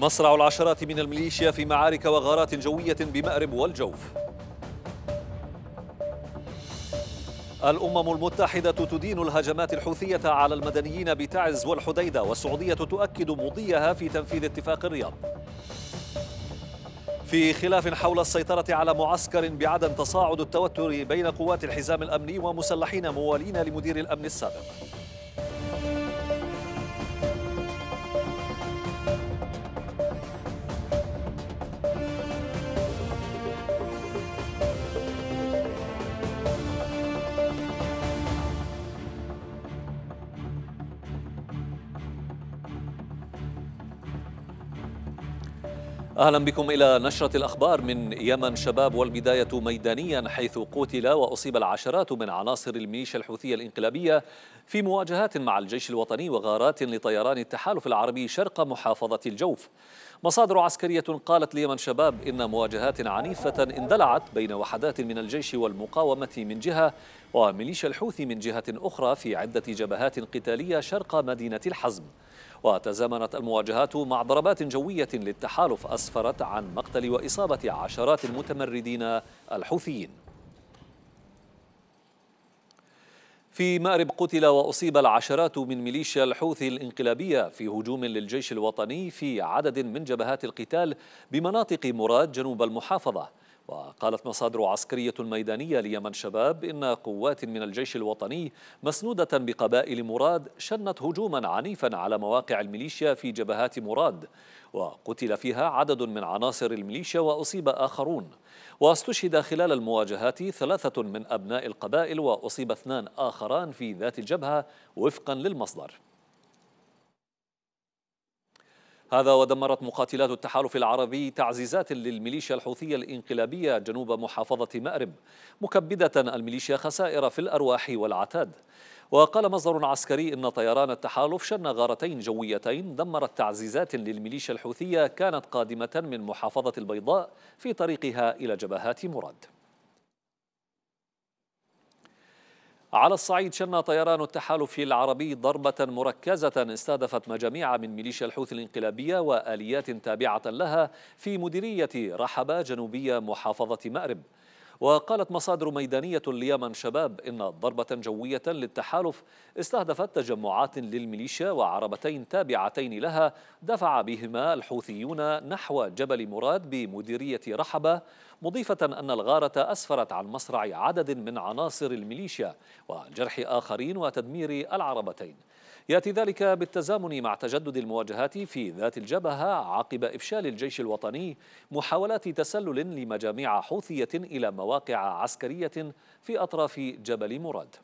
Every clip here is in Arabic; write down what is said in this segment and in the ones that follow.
مصرع العشرات من الميليشيا في معارك وغارات جوية بمأرب والجوف الأمم المتحدة تدين الهجمات الحوثية على المدنيين بتعز والحديدة والسعودية تؤكد مضيها في تنفيذ اتفاق الرياض في خلاف حول السيطرة على معسكر بعدم تصاعد التوتر بين قوات الحزام الأمني ومسلحين موالين لمدير الأمن السابق أهلا بكم إلى نشرة الأخبار من يمن شباب والبداية ميدانيا حيث قتل وأصيب العشرات من عناصر الميليشيا الحوثية الإنقلابية في مواجهات مع الجيش الوطني وغارات لطيران التحالف العربي شرق محافظة الجوف مصادر عسكرية قالت ليمن شباب إن مواجهات عنيفة اندلعت بين وحدات من الجيش والمقاومة من جهة وميليشيا الحوثي من جهة أخرى في عدة جبهات قتالية شرق مدينة الحزم وتزامنت المواجهات مع ضربات جوية للتحالف أسفرت عن مقتل وإصابة عشرات المتمردين الحوثيين في مأرب قتل وأصيب العشرات من ميليشيا الحوثي الإنقلابية في هجوم للجيش الوطني في عدد من جبهات القتال بمناطق مراد جنوب المحافظة وقالت مصادر عسكرية ميدانية ليمن شباب إن قوات من الجيش الوطني مسنودة بقبائل مراد شنت هجوما عنيفا على مواقع الميليشيا في جبهات مراد وقتل فيها عدد من عناصر الميليشيا وأصيب آخرون واستشهد خلال المواجهات ثلاثة من أبناء القبائل وأصيب اثنان آخران في ذات الجبهة وفقا للمصدر هذا ودمرت مقاتلات التحالف العربي تعزيزات للميليشيا الحوثية الإنقلابية جنوب محافظة مأرب مكبدة الميليشيا خسائر في الأرواح والعتاد وقال مصدر عسكري إن طيران التحالف شن غارتين جويتين دمرت تعزيزات للميليشيا الحوثية كانت قادمة من محافظة البيضاء في طريقها إلى جبهات مراد على الصعيد شن طيران التحالف العربي ضربة مركزة استهدفت مجاميع من ميليشيا الحوث الانقلابية وآليات تابعة لها في مديرية رحبة جنوبية محافظة مأرب وقالت مصادر ميدانية ليمن شباب إن ضربة جوية للتحالف استهدفت تجمعات للميليشيا وعربتين تابعتين لها دفع بهما الحوثيون نحو جبل مراد بمديرية رحبة مضيفة أن الغارة أسفرت عن مصرع عدد من عناصر الميليشيا وجرح آخرين وتدمير العربتين يأتي ذلك بالتزامن مع تجدد المواجهات في ذات الجبهة عقب إفشال الجيش الوطني محاولات تسلل لمجاميع حوثية إلى مواقع عسكرية في أطراف جبل مراد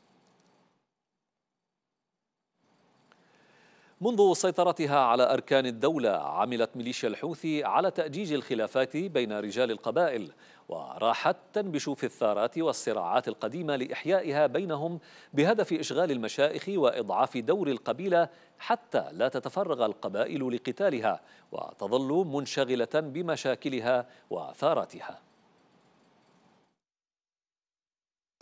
منذ سيطرتها على أركان الدولة عملت ميليشيا الحوثي على تأجيج الخلافات بين رجال القبائل وراحت تنبش في الثارات والصراعات القديمة لإحيائها بينهم بهدف إشغال المشائخ وإضعاف دور القبيلة حتى لا تتفرغ القبائل لقتالها وتظل منشغلة بمشاكلها وثاراتها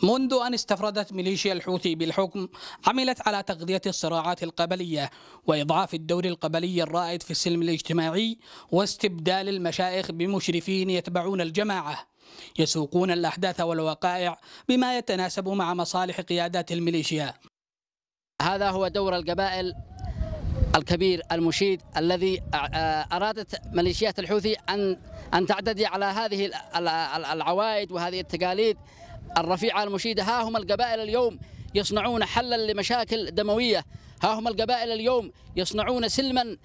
منذ أن استفردت ميليشيا الحوثي بالحكم عملت على تغذية الصراعات القبلية وإضعاف الدور القبلي الرائد في السلم الاجتماعي واستبدال المشايخ بمشرفين يتبعون الجماعة يسوقون الأحداث والوقائع بما يتناسب مع مصالح قيادات الميليشيا هذا هو دور القبائل الكبير المشيد الذي آه، آه، أرادت ميليشيات الحوثي أن أن تعتدي على هذه العوائد وهذه التقاليد الرفيعة المشيدة ها هم القبائل اليوم يصنعون حلا لمشاكل دموية ها هم القبائل اليوم يصنعون سلما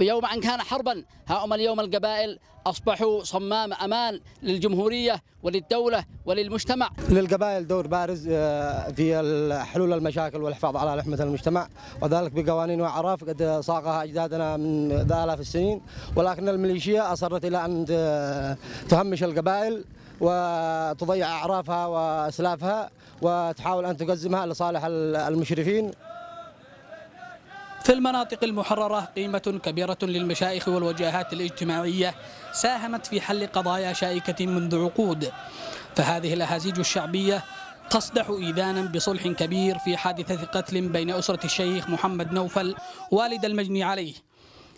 يوم أن كان حربا ها هم اليوم القبائل أصبحوا صمام أمان للجمهورية وللدولة وللمجتمع للقبائل دور بارز آه، في حلول المشاكل والحفاظ على لحمة المجتمع وذلك بقوانين وأعراف قد صاغها أجدادنا من آلاف السنين ولكن الميليشيا أصرت إلى أن تهمش القبائل وتضيع أعرافها وأسلافها وتحاول أن تقزمها لصالح المشرفين في المناطق المحررة قيمة كبيرة للمشايخ والوجاهات الاجتماعية ساهمت في حل قضايا شائكة منذ عقود فهذه الأهازيج الشعبية تصدح إيذانا بصلح كبير في حادثة قتل بين أسرة الشيخ محمد نوفل والد المجني عليه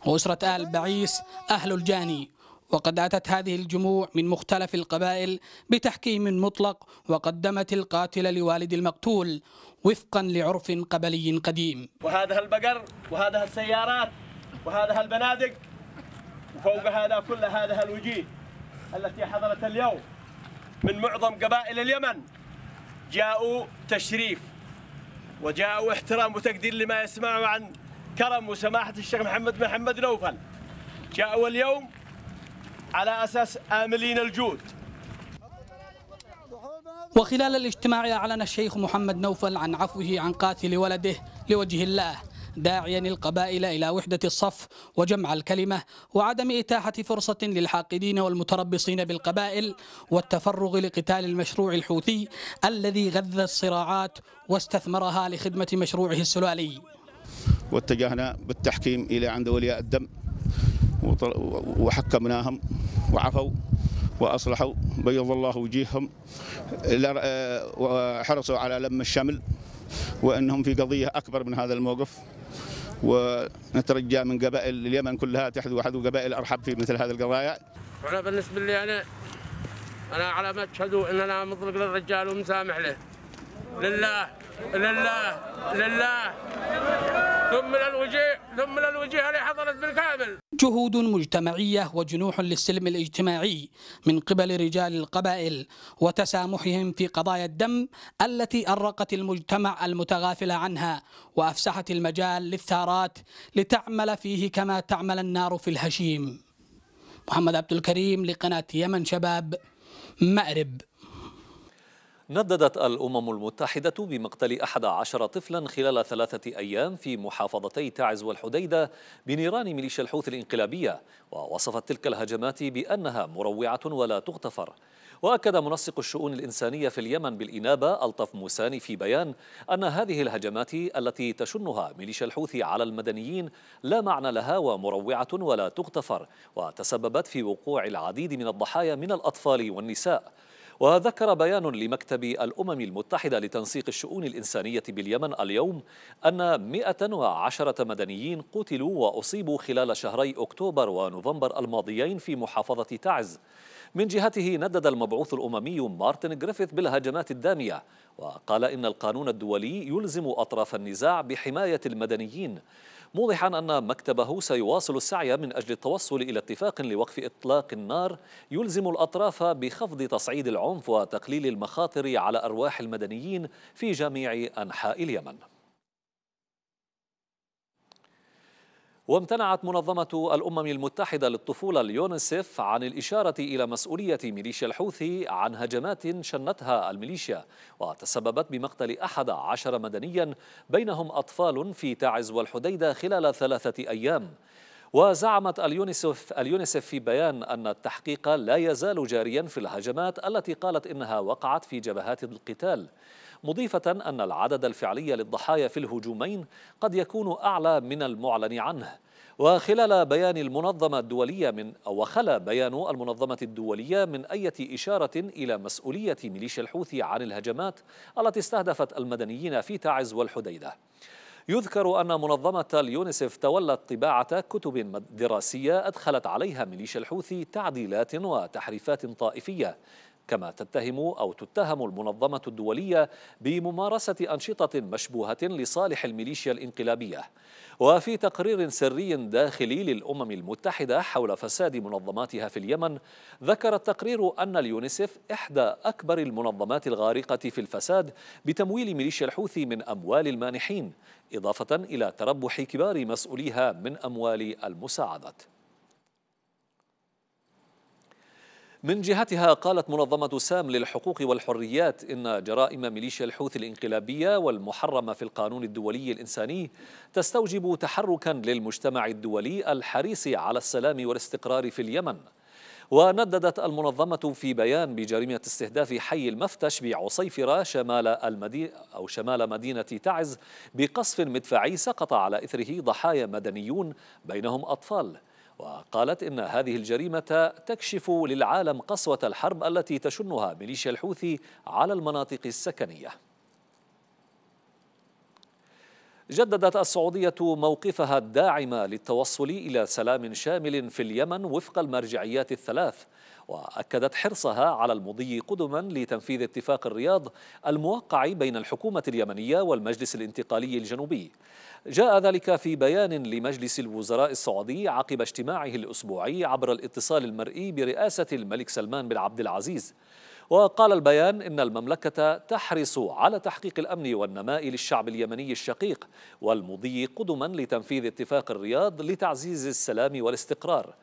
وأسرة آل بعيس أهل الجاني وقد أتت هذه الجموع من مختلف القبائل بتحكيم مطلق وقدمت القاتل لوالد المقتول وفقا لعرف قبلي قديم وهذا البقر وهذا السيارات وهذا البنادق وفوق هذا كل هذا الوجيه التي حضرت اليوم من معظم قبائل اليمن جاءوا تشريف وجاءوا احترام وتقدير لما يسمعوا عن كرم وسماحة الشيخ محمد محمد نوفل جاءوا اليوم على أساس آملين الجود وخلال الاجتماع أعلن الشيخ محمد نوفل عن عفوه عن قاتل ولده لوجه الله داعيا القبائل إلى وحدة الصف وجمع الكلمة وعدم إتاحة فرصة للحاقدين والمتربصين بالقبائل والتفرغ لقتال المشروع الحوثي الذي غذى الصراعات واستثمرها لخدمة مشروعه السلالي واتجهنا بالتحكيم إلى عند ولياء الدم وحكمناهم وعفوا وأصلحوا بيض الله وجيههم وحرصوا على لم الشمل وأنهم في قضية أكبر من هذا الموقف ونترجى من قبائل اليمن كلها تحذو حذو قبائل أرحب في مثل هذه القضايا أنا بالنسبة لي أنا أنا على ما تشهدوا أن أنا مطلق للرجال ومسامح له لله لله لله ثم للوجيه ثم للوجيه اللي حضرت بالكامل جهود مجتمعية وجنوح للسلم الاجتماعي من قبل رجال القبائل وتسامحهم في قضايا الدم التي أرقت المجتمع المتغافل عنها وأفسحت المجال للثارات لتعمل فيه كما تعمل النار في الهشيم محمد عبد الكريم لقناة يمن شباب مأرب نددت الأمم المتحدة بمقتل أحد عشر طفلا خلال ثلاثة أيام في محافظتي تعز والحديدة بنيران ميليشيا الحوث الإنقلابية ووصفت تلك الهجمات بأنها مروعة ولا تغتفر وأكد منسق الشؤون الإنسانية في اليمن بالإنابة ألطف موساني في بيان أن هذه الهجمات التي تشنها ميليشيا الحوثي على المدنيين لا معنى لها ومروعة ولا تغتفر وتسببت في وقوع العديد من الضحايا من الأطفال والنساء وذكر بيان لمكتب الأمم المتحدة لتنسيق الشؤون الإنسانية باليمن اليوم أن 110 مدنيين قتلوا وأصيبوا خلال شهري أكتوبر ونوفمبر الماضيين في محافظة تعز من جهته ندد المبعوث الأممي مارتن جريفيث بالهجمات الدامية وقال إن القانون الدولي يلزم أطراف النزاع بحماية المدنيين موضحا أن مكتبه سيواصل السعي من أجل التوصل إلى اتفاق لوقف إطلاق النار يلزم الأطراف بخفض تصعيد العنف وتقليل المخاطر على أرواح المدنيين في جميع أنحاء اليمن وامتنعت منظمة الأمم المتحدة للطفولة اليونسيف عن الإشارة إلى مسؤولية ميليشيا الحوثي عن هجمات شنتها الميليشيا وتسببت بمقتل أحد عشر مدنيا بينهم أطفال في تعز والحديدة خلال ثلاثة أيام وزعمت اليونسيف, اليونسيف في بيان أن التحقيق لا يزال جاريا في الهجمات التي قالت إنها وقعت في جبهات القتال مضيفة أن العدد الفعلي للضحايا في الهجومين قد يكون أعلى من المعلن عنه وخلال بيان المنظمة الدولية من وخلا بيان المنظمة الدولية من أي إشارة إلى مسؤولية ميليشيا الحوثي عن الهجمات التي استهدفت المدنيين في تعز والحديدة يذكر أن منظمة اليونيسف تولت طباعة كتب دراسية أدخلت عليها ميليشيا الحوثي تعديلات وتحريفات طائفية كما تتهم أو تتهم المنظمة الدولية بممارسة أنشطة مشبوهة لصالح الميليشيا الانقلابية وفي تقرير سري داخلي للأمم المتحدة حول فساد منظماتها في اليمن ذكر التقرير أن اليونيسف إحدى أكبر المنظمات الغارقة في الفساد بتمويل ميليشيا الحوثي من أموال المانحين إضافة إلى تربح كبار مسؤوليها من أموال المساعدات من جهتها قالت منظمة سام للحقوق والحريات إن جرائم ميليشيا الحوثي الإنقلابية والمحرمة في القانون الدولي الإنساني تستوجب تحركا للمجتمع الدولي الحريص على السلام والاستقرار في اليمن ونددت المنظمة في بيان بجريمة استهداف حي المفتش بعصيفرة شمال المدينة أو شمال مدينة تعز بقصف مدفعي سقط على إثره ضحايا مدنيون بينهم أطفال وقالت إن هذه الجريمة تكشف للعالم قسوة الحرب التي تشنها ميليشيا الحوثي على المناطق السكنية جددت السعودية موقفها الداعم للتوصل إلى سلام شامل في اليمن وفق المرجعيات الثلاث وأكدت حرصها على المضي قدما لتنفيذ اتفاق الرياض الموقع بين الحكومة اليمنية والمجلس الانتقالي الجنوبي جاء ذلك في بيان لمجلس الوزراء السعودي عقب اجتماعه الأسبوعي عبر الاتصال المرئي برئاسة الملك سلمان بن عبد العزيز وقال البيان إن المملكة تحرص على تحقيق الأمن والنماء للشعب اليمني الشقيق والمضي قدما لتنفيذ اتفاق الرياض لتعزيز السلام والاستقرار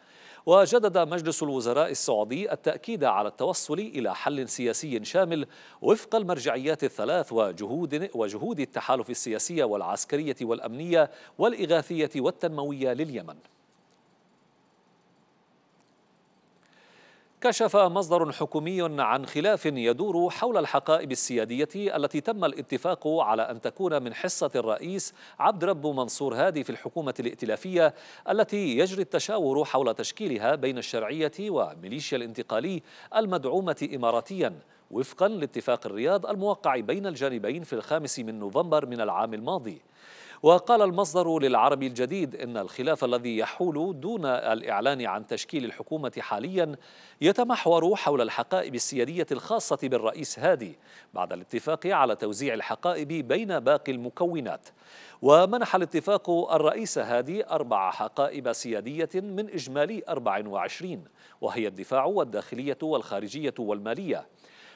وجدد مجلس الوزراء السعودي التأكيد على التوصل إلى حل سياسي شامل وفق المرجعيات الثلاث وجهود, وجهود التحالف السياسية والعسكرية والأمنية والإغاثية والتنموية لليمن كشف مصدر حكومي عن خلاف يدور حول الحقائب السيادية التي تم الاتفاق على أن تكون من حصة الرئيس عبد رب منصور هادي في الحكومة الائتلافية التي يجري التشاور حول تشكيلها بين الشرعية وميليشيا الانتقالي المدعومة إماراتياً وفقا لاتفاق الرياض الموقع بين الجانبين في الخامس من نوفمبر من العام الماضي وقال المصدر للعربي الجديد إن الخلاف الذي يحول دون الإعلان عن تشكيل الحكومة حاليا يتمحور حول الحقائب السيادية الخاصة بالرئيس هادي بعد الاتفاق على توزيع الحقائب بين باقي المكونات ومنح الاتفاق الرئيس هادي أربع حقائب سيادية من إجمالي 24 وهي الدفاع والداخلية والخارجية والمالية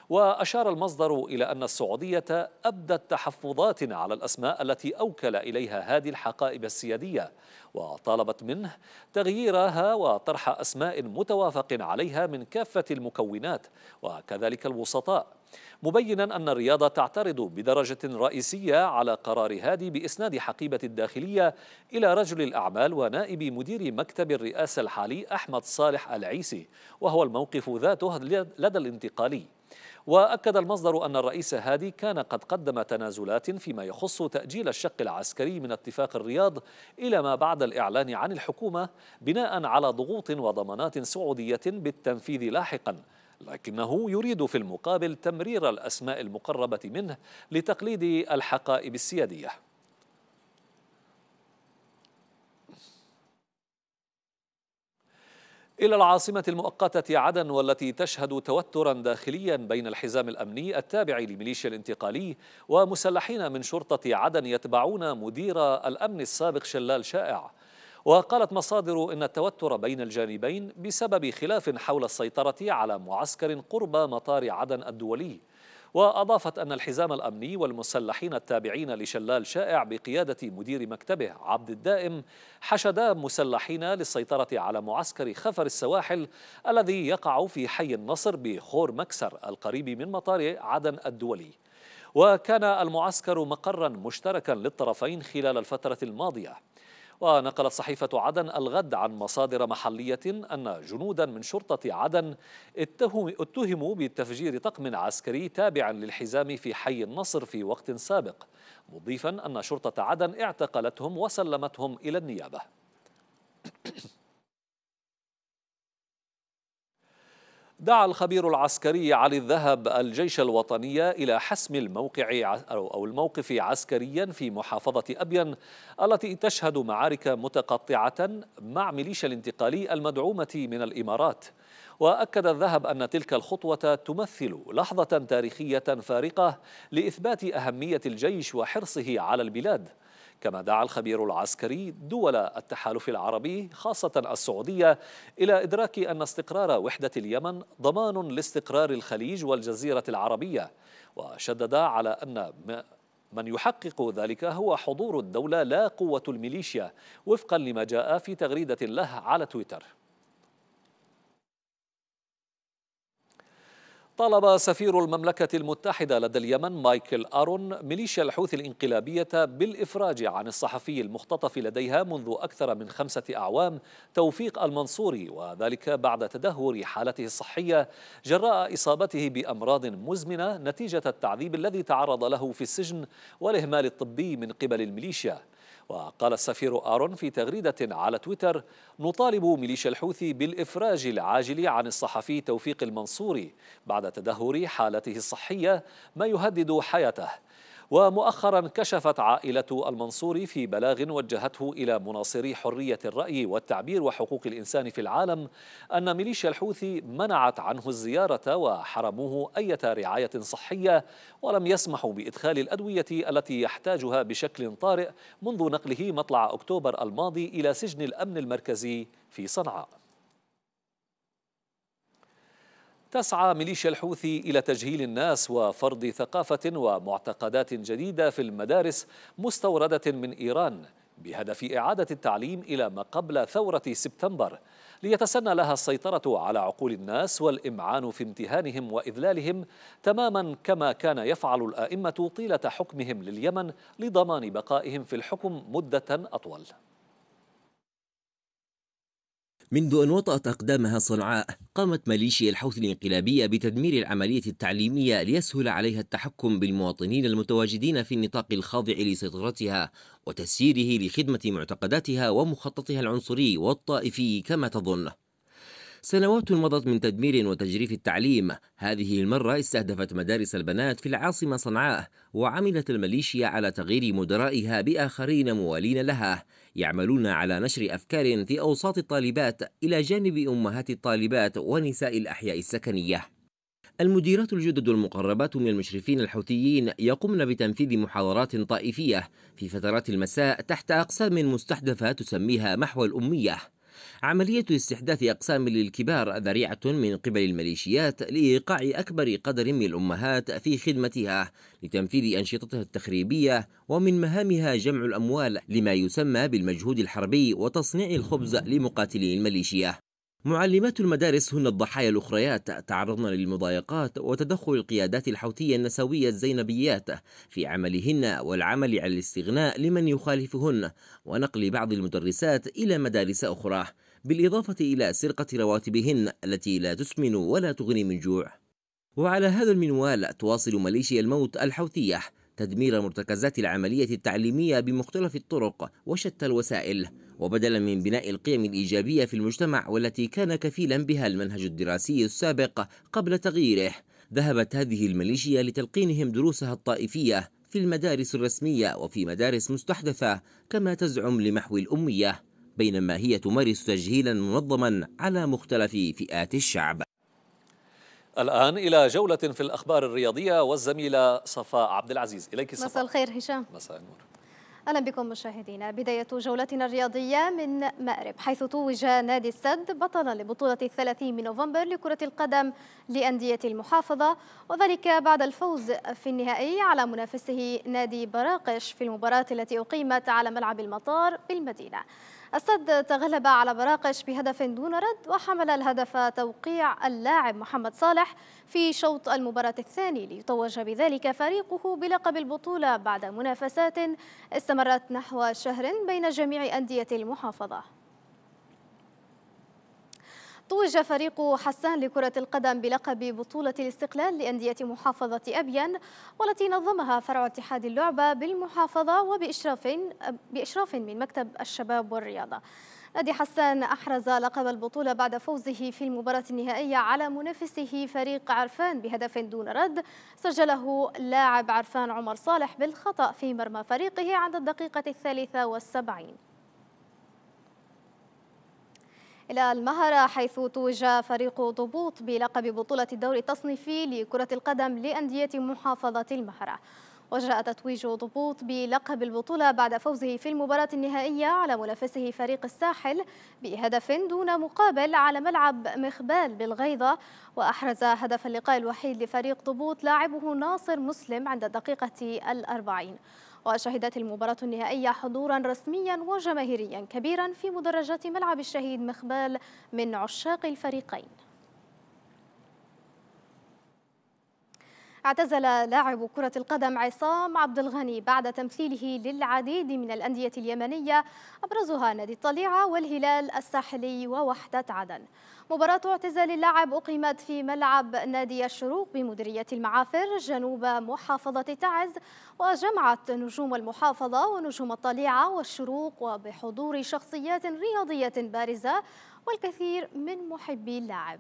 وأشار المصدر إلى أن السعودية أبدت تحفظات على الأسماء التي أوكل إليها هادي الحقائب السيادية وطالبت منه تغييرها وطرح أسماء متوافق عليها من كافة المكونات وكذلك الوسطاء مبينا أن الرياضة تعترض بدرجة رئيسية على قرار هادي بإسناد حقيبة الداخلية إلى رجل الأعمال ونائب مدير مكتب الرئاسة الحالي أحمد صالح العيسي وهو الموقف ذاته لدى الانتقالي وأكد المصدر أن الرئيس هادي كان قد قدم تنازلات فيما يخص تأجيل الشق العسكري من اتفاق الرياض إلى ما بعد الإعلان عن الحكومة بناء على ضغوط وضمانات سعودية بالتنفيذ لاحقاً لكنه يريد في المقابل تمرير الأسماء المقربة منه لتقليد الحقائب السيادية إلى العاصمة المؤقتة عدن والتي تشهد توترا داخليا بين الحزام الأمني التابع لميليشيا الانتقالي ومسلحين من شرطة عدن يتبعون مدير الأمن السابق شلال شائع وقالت مصادر إن التوتر بين الجانبين بسبب خلاف حول السيطرة على معسكر قرب مطار عدن الدولي وأضافت أن الحزام الأمني والمسلحين التابعين لشلال شائع بقيادة مدير مكتبه عبد الدائم حشدا مسلحين للسيطرة على معسكر خفر السواحل الذي يقع في حي النصر بخور مكسر القريب من مطار عدن الدولي وكان المعسكر مقرا مشتركا للطرفين خلال الفترة الماضية ونقلت صحيفة عدن الغد عن مصادر محلية أن جنودا من شرطة عدن اتهموا بتفجير طقم عسكري تابع للحزام في حي النصر في وقت سابق مضيفا أن شرطة عدن اعتقلتهم وسلمتهم إلى النيابة دعا الخبير العسكري علي الذهب الجيش الوطني إلى حسم الموقع أو الموقف عسكريا في محافظة أبين التي تشهد معارك متقطعة مع ميليشيا الانتقالي المدعومة من الإمارات وأكد الذهب أن تلك الخطوة تمثل لحظة تاريخية فارقة لإثبات أهمية الجيش وحرصه على البلاد كما دعا الخبير العسكري دول التحالف العربي خاصة السعودية إلى إدراك أن استقرار وحدة اليمن ضمان لاستقرار الخليج والجزيرة العربية وشدد على أن من يحقق ذلك هو حضور الدولة لا قوة الميليشيا وفقا لما جاء في تغريدة له على تويتر طلب سفير المملكة المتحدة لدى اليمن مايكل أرون ميليشيا الحوثي الإنقلابية بالإفراج عن الصحفي المختطف لديها منذ أكثر من خمسة أعوام توفيق المنصوري وذلك بعد تدهور حالته الصحية جراء إصابته بأمراض مزمنة نتيجة التعذيب الذي تعرض له في السجن والإهمال الطبي من قبل الميليشيا وقال السفير آرون في تغريدة على تويتر نطالب ميليشيا الحوثي بالإفراج العاجل عن الصحفي توفيق المنصوري بعد تدهور حالته الصحية ما يهدد حياته ومؤخرا كشفت عائلة المنصور في بلاغ وجهته إلى مناصري حرية الرأي والتعبير وحقوق الإنسان في العالم أن ميليشيا الحوثي منعت عنه الزيارة وحرموه أي رعاية صحية ولم يسمحوا بإدخال الأدوية التي يحتاجها بشكل طارئ منذ نقله مطلع أكتوبر الماضي إلى سجن الأمن المركزي في صنعاء تسعى ميليشيا الحوثي إلى تجهيل الناس وفرض ثقافة ومعتقدات جديدة في المدارس مستوردة من إيران بهدف إعادة التعليم إلى ما قبل ثورة سبتمبر ليتسنى لها السيطرة على عقول الناس والإمعان في امتهانهم وإذلالهم تماما كما كان يفعل الآئمة طيلة حكمهم لليمن لضمان بقائهم في الحكم مدة أطول منذ أن وطأت أقدامها صنعاء قامت ماليشيا الحوث الانقلابية بتدمير العملية التعليمية ليسهل عليها التحكم بالمواطنين المتواجدين في النطاق الخاضع لسيطرتها وتسييره لخدمة معتقداتها ومخططها العنصري والطائفي كما تظن سنوات مضت من تدمير وتجريف التعليم هذه المرة استهدفت مدارس البنات في العاصمة صنعاء وعملت الميليشيا على تغيير مدرائها بآخرين موالين لها يعملون على نشر أفكار في أوساط الطالبات إلى جانب أمهات الطالبات ونساء الأحياء السكنية المديرات الجدد المقربات من المشرفين الحوثيين يقمن بتنفيذ محاضرات طائفية في فترات المساء تحت أقسام مستحدثة تسميها محو الأمية عملية استحداث أقسام للكبار ذريعة من قبل الميليشيات لإيقاع أكبر قدر من الأمهات في خدمتها لتنفيذ أنشطتها التخريبية ومن مهامها جمع الأموال لما يسمى بالمجهود الحربي وتصنيع الخبز لمقاتلي الميليشيا معلمات المدارس هن الضحايا الأخريات تعرضن للمضايقات وتدخل القيادات الحوثية النسوية الزينبيات في عملهن والعمل على الاستغناء لمن يخالفهن ونقل بعض المدرسات إلى مدارس أخرى بالإضافة إلى سرقة رواتبهن التي لا تسمن ولا تغني من جوع وعلى هذا المنوال تواصل مليشيا الموت الحوثية تدمير مرتكزات العملية التعليمية بمختلف الطرق وشتى الوسائل وبدلا من بناء القيم الإيجابية في المجتمع والتي كان كفيلا بها المنهج الدراسي السابق قبل تغييره ذهبت هذه الميليشيا لتلقينهم دروسها الطائفية في المدارس الرسمية وفي مدارس مستحدثة كما تزعم لمحو الأمية بينما هي تمارس تجهيلا منظما على مختلف فئات الشعب الآن إلى جولة في الأخبار الرياضية والزميلة صفاء عبد العزيز إليك صفاء مساء الخير هشام مساء النور أهلا بكم مشاهدينا بداية جولتنا الرياضية من مأرب حيث توج نادي السد بطلا لبطولة الثلاثين من نوفمبر لكرة القدم لأندية المحافظة وذلك بعد الفوز في النهائي على منافسه نادي براقش في المباراة التي أقيمت على ملعب المطار بالمدينة السد تغلب على براقش بهدف دون رد وحمل الهدف توقيع اللاعب محمد صالح في شوط المباراة الثاني ليتوج بذلك فريقه بلقب البطولة بعد منافسات استمرت نحو شهر بين جميع أندية المحافظة توج فريق حسان لكرة القدم بلقب بطولة الاستقلال لأندية محافظة أبين والتي نظمها فرع اتحاد اللعبة بالمحافظة وبإشراف بإشراف من مكتب الشباب والرياضة نادي حسان أحرز لقب البطولة بعد فوزه في المباراة النهائية على منافسه فريق عرفان بهدف دون رد سجله لاعب عرفان عمر صالح بالخطأ في مرمى فريقه عند الدقيقة الثالثة والسبعين إلى المهرة حيث توج فريق ضبوط بلقب بطولة الدور التصنيفي لكرة القدم لأندية محافظة المهرة وجاء تتويج ضبوط بلقب البطولة بعد فوزه في المباراة النهائية على منافسه فريق الساحل بهدف دون مقابل على ملعب مخبال بالغيضة وأحرز هدف اللقاء الوحيد لفريق ضبوط لاعبه ناصر مسلم عند الدقيقة الأربعين وشهدت المباراة النهائية حضورا رسميا وجماهيريا كبيرا في مدرجات ملعب الشهيد مخبال من عشاق الفريقين اعتزل لاعب كرة القدم عصام عبد الغني بعد تمثيله للعديد من الأندية اليمنية أبرزها نادي الطليعة والهلال الساحلي ووحدة عدن مباراة اعتزال اللاعب أقيمت في ملعب نادي الشروق بمديرية المعافر جنوب محافظة تعز وجمعت نجوم المحافظة ونجوم الطليعة والشروق وبحضور شخصيات رياضية بارزة والكثير من محبي اللاعب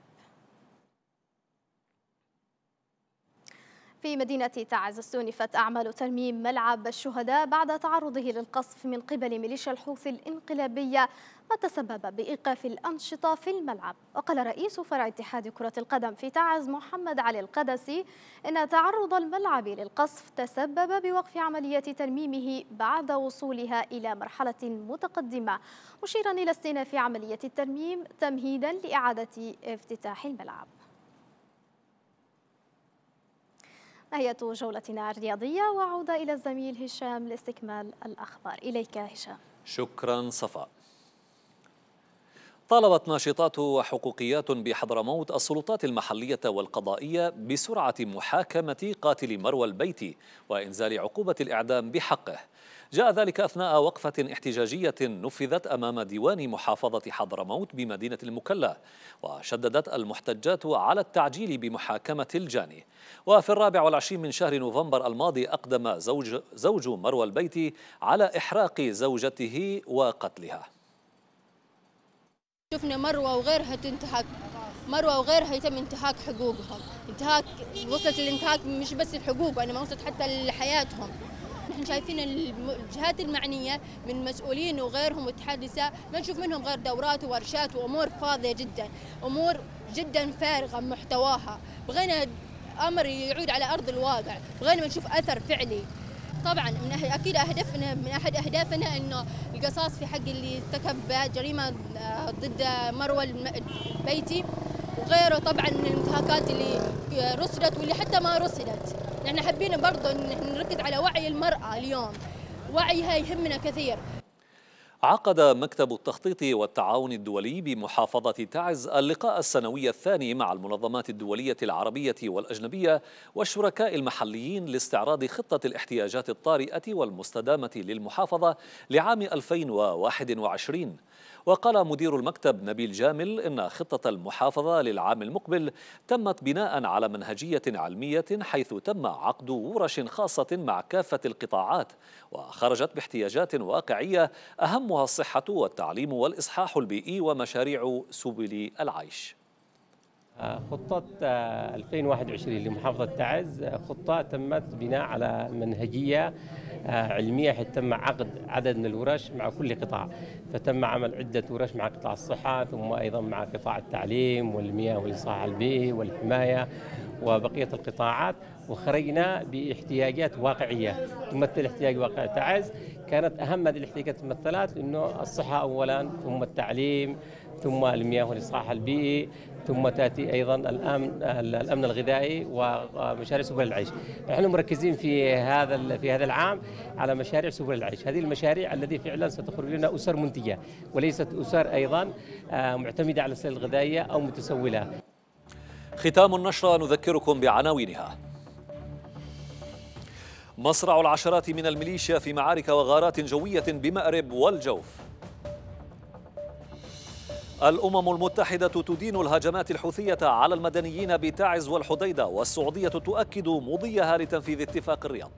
في مدينة تعز استونفت أعمال ترميم ملعب الشهداء بعد تعرضه للقصف من قبل ميليشيا الحوثي الإنقلابية ما تسبب بإيقاف الأنشطة في الملعب وقال رئيس فرع اتحاد كرة القدم في تعز محمد علي القدسي إن تعرض الملعب للقصف تسبب بوقف عملية ترميمه بعد وصولها إلى مرحلة متقدمة مشيرا إلى استئناف عملية الترميم تمهيدا لإعادة افتتاح الملعب نهاية جولتنا الرياضية وعودة إلى الزميل هشام لاستكمال الأخبار إليك هشام شكرا صفاء طالبت ناشطات وحقوقيات بحضرموت السلطات المحلية والقضائية بسرعة محاكمة قاتل مروى البيتي وإنزال عقوبة الإعدام بحقه جاء ذلك أثناء وقفة احتجاجية نفذت أمام ديوان محافظة حضرموت بمدينة المكلا وشددت المحتجات على التعجيل بمحاكمة الجاني وفي الرابع والعشرين من شهر نوفمبر الماضي أقدم زوج, زوج مروى البيتي على إحراق زوجته وقتلها شفنا مروه وغيرها تنتهك مروه وغيرها يتم انتهاك حقوقهم انتهاك وصلت الانتهاك مش بس الحقوق انا ما وصلت حتى لحياتهم نحن شايفين الجهات المعنية من مسؤولين وغيرهم متحدثة ما نشوف منهم غير دورات وورشات وأمور فاضية جدا أمور جدا فارغة محتواها بغينا أمر يعود على أرض الواقع بغينا نشوف أثر فعلي طبعا من أح- اكيد اهدافنا من احد اهدافنا انه القصاص في حق اللي ارتكب جريمه آه، ضد مروه البيتي وغيره طبعا من المنتهكات اللي رصدت واللي حتى ما رصدت نحن حابين برضه نركز على وعي المراه اليوم وعيها يهمنا كثير عقد مكتب التخطيط والتعاون الدولي بمحافظة تعز اللقاء السنوي الثاني مع المنظمات الدولية العربية والأجنبية والشركاء المحليين لاستعراض خطة الاحتياجات الطارئة والمستدامة للمحافظة لعام 2021 وقال مدير المكتب نبيل جامل إن خطة المحافظة للعام المقبل تمت بناء على منهجية علمية حيث تم عقد ورش خاصة مع كافة القطاعات وخرجت باحتياجات واقعية أهمها الصحة والتعليم والإصحاح البيئي ومشاريع سبل العيش آه، خطة 2021 آه، لمحافظة تعز آه، خطة تمت بناء على منهجية علمية حيث تم عقد عدد من الورش مع كل قطاع فتم عمل عدة ورش مع قطاع الصحة ثم أيضا مع قطاع التعليم والمياه والإصلاح البيئي والحماية وبقية القطاعات وخرجنا باحتياجات واقعية تمثل احتياج واقع تعز كانت أهم هذه الاحتياجات تمثلت أنه الصحة أولا ثم التعليم ثم المياه والاصلاح البيئي ثم تاتي ايضا الامن الامن الغذائي ومشاريع سبل العيش. نحن مركزين في هذا في هذا العام على مشاريع سبل العيش، هذه المشاريع التي فعلا ستخرج لنا اسر منتجه وليست اسر ايضا آه، معتمده على السلة الغذائيه او متسوله. ختام النشره نذكركم بعناوينها. مصرع العشرات من الميليشيا في معارك وغارات جويه بمأرب والجوف. الأمم المتحدة تدين الهجمات الحوثية على المدنيين بتعز والحديدة والسعودية تؤكد مضيها لتنفيذ اتفاق الرياض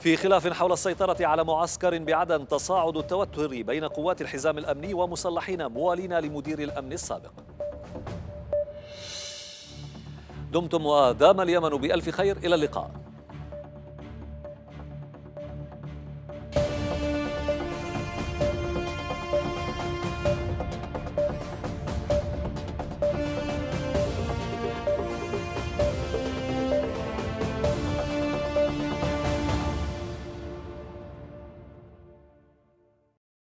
في خلاف حول السيطرة على معسكر بعدن تصاعد التوتر بين قوات الحزام الأمني ومسلحين موالين لمدير الأمن السابق دمتم ودام اليمن بألف خير إلى اللقاء